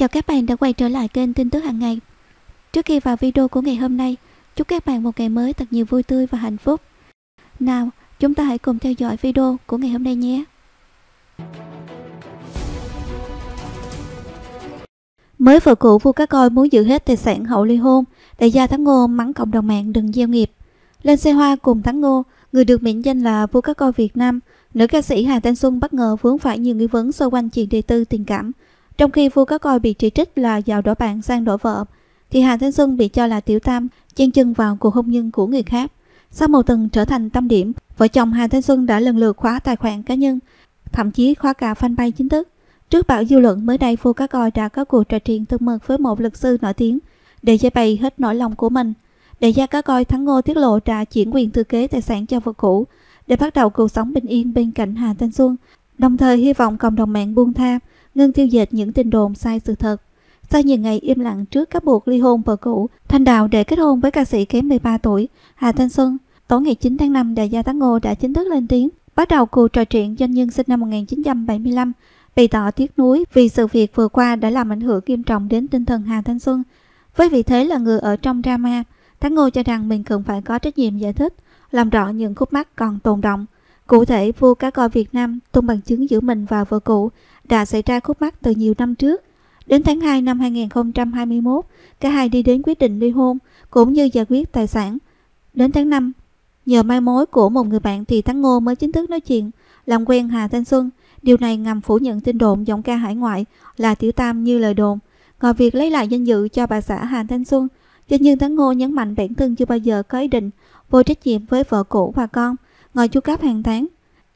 Chào các bạn đã quay trở lại kênh tin tức hàng ngày. Trước khi vào video của ngày hôm nay, chúc các bạn một ngày mới thật nhiều vui tươi và hạnh phúc. Nào, chúng ta hãy cùng theo dõi video của ngày hôm nay nhé. Mới vợ cũ vua cá coi muốn giữ hết tài sản hậu ly hôn, đại gia Thắng Ngô mắng cộng đồng mạng đừng gieo nghiệp. Lên xe hoa cùng Thắng Ngô, người được mệnh danh là vua cá coi Việt Nam, nữ ca sĩ Hà Thanh Xuân bất ngờ vướng phải nhiều nghi vấn xoay quanh chuyện đề tư tình cảm, trong khi vua cá coi bị chỉ trích là giàu đổ bạn sang đổ vợ, thì Hà Thanh Xuân bị cho là tiểu tam, chen chân vào cuộc hôn nhân của người khác. Sau một tuần trở thành tâm điểm, vợ chồng Hà Thanh Xuân đã lần lượt khóa tài khoản cá nhân, thậm chí khóa cả fanpage chính thức. Trước bão dư luận mới đây, vua cá coi đã có cuộc trò chuyện thân mật với một luật sư nổi tiếng để giải bày hết nỗi lòng của mình. Đại gia cá coi Thắng Ngô tiết lộ đã chuyển quyền thừa kế tài sản cho vợ cũ để bắt đầu cuộc sống bình yên bên cạnh Hà Thanh Xuân, đồng thời hy vọng cộng đồng mạng buông tha ngưng tiêu diệt những tin đồn sai sự thật. Sau nhiều ngày im lặng trước các buộc ly hôn vợ cũ, Thanh Đào để kết hôn với ca sĩ kém 13 tuổi Hà Thanh Xuân, tối ngày 9 tháng 5 đại gia Tán Ngô đã chính thức lên tiếng, bắt đầu cuộc trò chuyện doanh nhân sinh năm 1975, bày tỏ tiếc nuối vì sự việc vừa qua đã làm ảnh hưởng nghiêm trọng đến tinh thần Hà Thanh Xuân. Với vị thế là người ở trong drama, Tán Ngô cho rằng mình cần phải có trách nhiệm giải thích, làm rõ những khúc mắc còn tồn động. Cụ thể, vua cá coi Việt Nam tung bằng chứng giữa mình và vợ cũ đã xảy ra khúc mắc từ nhiều năm trước. Đến tháng 2 năm 2021, cả hai đi đến quyết định ly hôn cũng như giải quyết tài sản. Đến tháng 5, nhờ mai mối của một người bạn thì Thắng Ngô mới chính thức nói chuyện, làm quen Hà Thanh Xuân. Điều này ngầm phủ nhận tin đồn giọng ca hải ngoại là Tiểu Tam như lời đồn. Ngoài việc lấy lại danh dự cho bà xã Hà Thanh Xuân, doanh nhân Thắng Ngô nhấn mạnh bản thân chưa bao giờ có ý định vô trách nhiệm với vợ cũ và con, ngồi chu cấp hàng tháng.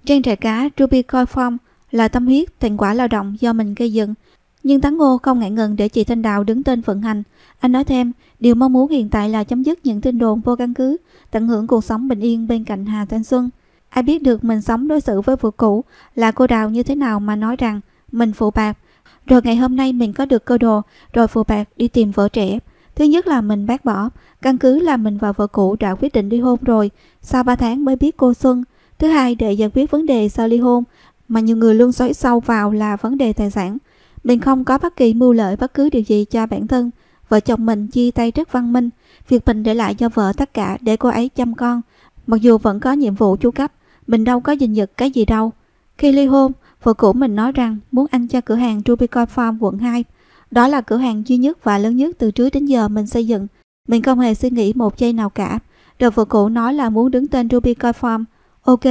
Trang trại cá Ruby Coi Farm là tâm huyết, thành quả lao động do mình gây dựng. Nhưng Tán Ngô không ngại ngần để chị Thanh Đào đứng tên vận hành. Anh nói thêm, điều mong muốn hiện tại là chấm dứt những tin đồn vô căn cứ, tận hưởng cuộc sống bình yên bên cạnh Hà Thanh Xuân. Ai biết được mình sống đối xử với vợ cũ là cô Đào như thế nào mà nói rằng mình phụ bạc. Rồi ngày hôm nay mình có được cơ đồ, rồi phụ bạc đi tìm vợ trẻ. Thứ nhất là mình bác bỏ, căn cứ là mình và vợ cũ đã quyết định ly hôn rồi, sau 3 tháng mới biết cô Xuân. Thứ hai để giải quyết vấn đề sau ly hôn, mà nhiều người luôn xoáy sâu vào là vấn đề tài sản. Mình không có bất kỳ mưu lợi bất cứ điều gì cho bản thân. Vợ chồng mình chia tay rất văn minh. Việc mình để lại cho vợ tất cả để cô ấy chăm con. Mặc dù vẫn có nhiệm vụ chu cấp, mình đâu có gìn giật cái gì đâu. Khi ly hôn, vợ cũ mình nói rằng muốn ăn cho cửa hàng Rubicon Farm quận 2. Đó là cửa hàng duy nhất và lớn nhất từ trước đến giờ mình xây dựng. Mình không hề suy nghĩ một giây nào cả. Rồi vợ cũ nói là muốn đứng tên Rubicon Farm. Ok,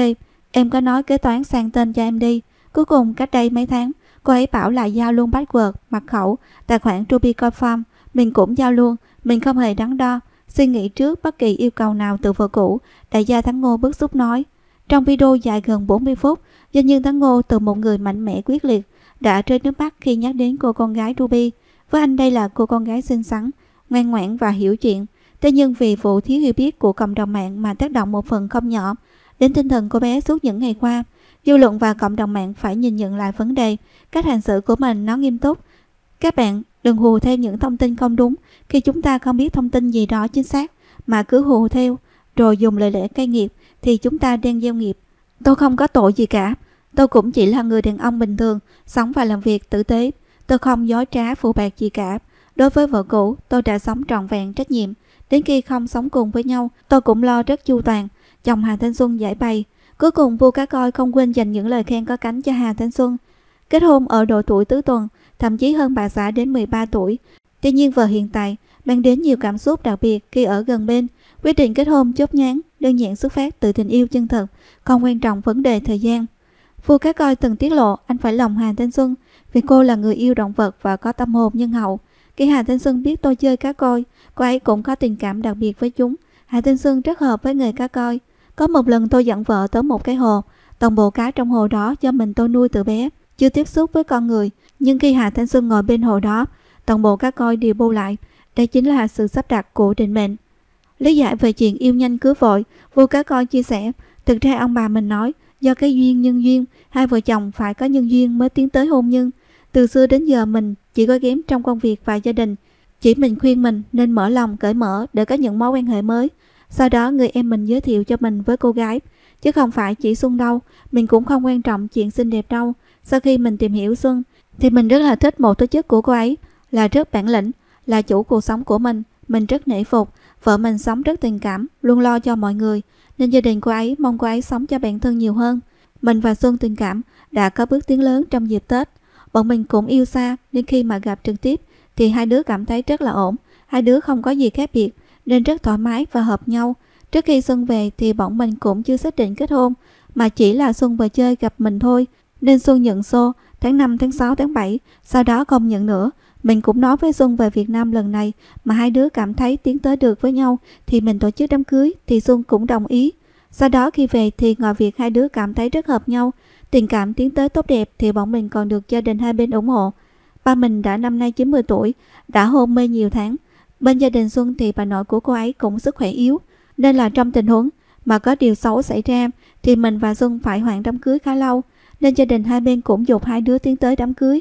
Em có nói kế toán sang tên cho em đi. Cuối cùng cách đây mấy tháng, cô ấy bảo là giao luôn password, mật khẩu, tài khoản Rubicoin Confirm. Mình cũng giao luôn, mình không hề đắn đo. Suy nghĩ trước bất kỳ yêu cầu nào từ vợ cũ, đại gia Thắng Ngô bức xúc nói. Trong video dài gần 40 phút, doanh nhân Thắng Ngô từ một người mạnh mẽ quyết liệt, đã rơi nước mắt khi nhắc đến cô con gái Ruby. Với anh đây là cô con gái xinh xắn, ngoan ngoãn và hiểu chuyện. Thế nhưng vì vụ thiếu hiểu biết của cộng đồng mạng mà tác động một phần không nhỏ, đến tinh thần của bé suốt những ngày qua. Dư luận và cộng đồng mạng phải nhìn nhận lại vấn đề, cách hành xử của mình nó nghiêm túc. Các bạn đừng hù theo những thông tin không đúng khi chúng ta không biết thông tin gì đó chính xác mà cứ hù theo rồi dùng lời lẽ cay nghiệt thì chúng ta đang gieo nghiệp. Tôi không có tội gì cả, tôi cũng chỉ là người đàn ông bình thường, sống và làm việc tử tế. Tôi không dối trá phụ bạc gì cả. Đối với vợ cũ, tôi đã sống trọn vẹn trách nhiệm. Đến khi không sống cùng với nhau, tôi cũng lo rất chu toàn. Chồng Hà Thanh Xuân giải bày, cuối cùng vua cá coi không quên dành những lời khen có cánh cho Hà Thanh Xuân. Kết hôn ở độ tuổi tứ tuần, thậm chí hơn bà xã đến 13 tuổi. Tuy nhiên vợ hiện tại mang đến nhiều cảm xúc đặc biệt khi ở gần bên. Quyết định kết hôn chốt nhán đơn giản xuất phát từ tình yêu chân thật, còn quan trọng vấn đề thời gian. Vua cá coi từng tiết lộ anh phải lòng Hà Thanh Xuân vì cô là người yêu động vật và có tâm hồn nhân hậu. Khi Hà Thanh Xuân biết tôi chơi cá coi, cô ấy cũng có tình cảm đặc biệt với chúng. Hà Thanh Xuân rất hợp với người cá coi. Có một lần tôi dẫn vợ tới một cái hồ, toàn bộ cá trong hồ đó do mình tôi nuôi từ bé, chưa tiếp xúc với con người, nhưng khi Hà Thanh Xuân ngồi bên hồ đó, toàn bộ cá coi đều bô lại. Đây chính là sự sắp đặt của định mệnh. Lý giải về chuyện yêu nhanh cưới vội, vua cá coi chia sẻ, thực ra ông bà mình nói, do cái duyên nhân duyên, hai vợ chồng phải có nhân duyên mới tiến tới hôn nhân. Từ xưa đến giờ mình chỉ có ghém trong công việc và gia đình, chỉ mình khuyên mình nên mở lòng cởi mở để có những mối quan hệ mới sau đó người em mình giới thiệu cho mình với cô gái, chứ không phải chỉ Xuân đâu, mình cũng không quan trọng chuyện xinh đẹp đâu. Sau khi mình tìm hiểu Xuân, thì mình rất là thích một tố chất của cô ấy, là rất bản lĩnh, là chủ cuộc sống của mình, mình rất nể phục, vợ mình sống rất tình cảm, luôn lo cho mọi người, nên gia đình cô ấy mong cô ấy sống cho bản thân nhiều hơn. Mình và Xuân tình cảm đã có bước tiến lớn trong dịp Tết. Bọn mình cũng yêu xa nên khi mà gặp trực tiếp thì hai đứa cảm thấy rất là ổn, hai đứa không có gì khác biệt, nên rất thoải mái và hợp nhau. Trước khi Xuân về thì bọn mình cũng chưa xác định kết hôn, mà chỉ là Xuân vừa chơi gặp mình thôi. Nên Xuân nhận xô tháng 5, tháng 6, tháng 7, sau đó không nhận nữa. Mình cũng nói với Xuân về Việt Nam lần này mà hai đứa cảm thấy tiến tới được với nhau thì mình tổ chức đám cưới thì Xuân cũng đồng ý. Sau đó khi về thì ngoài việc hai đứa cảm thấy rất hợp nhau, tình cảm tiến tới tốt đẹp thì bọn mình còn được gia đình hai bên ủng hộ. Ba mình đã năm nay 90 tuổi, đã hôn mê nhiều tháng, Bên gia đình Xuân thì bà nội của cô ấy cũng sức khỏe yếu, nên là trong tình huống mà có điều xấu xảy ra thì mình và Xuân phải hoãn đám cưới khá lâu, nên gia đình hai bên cũng dục hai đứa tiến tới đám cưới.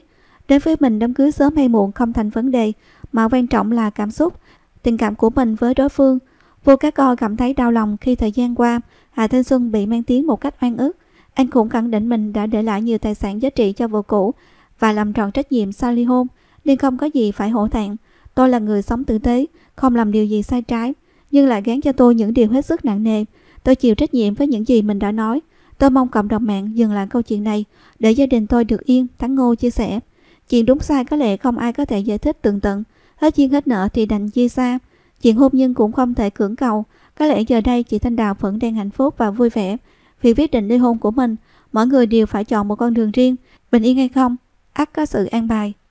Đối với mình đám cưới sớm hay muộn không thành vấn đề, mà quan trọng là cảm xúc, tình cảm của mình với đối phương. vua Cá Co cảm thấy đau lòng khi thời gian qua, Hà Thanh Xuân bị mang tiếng một cách oan ức. Anh cũng khẳng định mình đã để lại nhiều tài sản giá trị cho vợ cũ và làm tròn trách nhiệm sau ly hôn, nên không có gì phải hổ thẹn. Tôi là người sống tử tế, không làm điều gì sai trái, nhưng lại gán cho tôi những điều hết sức nặng nề. Tôi chịu trách nhiệm với những gì mình đã nói. Tôi mong cộng đồng mạng dừng lại câu chuyện này để gia đình tôi được yên, Thắng Ngô chia sẻ. Chuyện đúng sai có lẽ không ai có thể giải thích tường tận. Hết duyên hết nợ thì đành chia xa. Chuyện hôn nhân cũng không thể cưỡng cầu. Có lẽ giờ đây chị Thanh Đào vẫn đang hạnh phúc và vui vẻ. Việc quyết định ly hôn của mình, mọi người đều phải chọn một con đường riêng. Bình yên hay không? ắt có sự an bài.